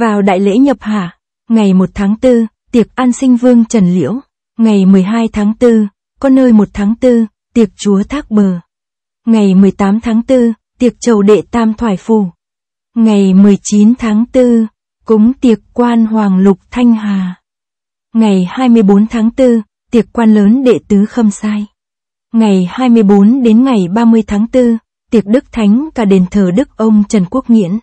Vào đại lễ nhập hạ, ngày 1 tháng 4, tiệc an sinh vương Trần Liễu. Ngày 12 tháng 4, có nơi 1 tháng 4, tiệc chúa Thác Bờ. Ngày 18 tháng 4, tiệc chầu đệ Tam Thoải Phù. Ngày 19 tháng 4, cúng tiệc quan Hoàng Lục Thanh Hà. Ngày 24 tháng 4, tiệc quan lớn đệ tứ Khâm Sai. Ngày 24 đến ngày 30 tháng 4, tiệc Đức Thánh cả đền thờ Đức ông Trần Quốc Nghiễn.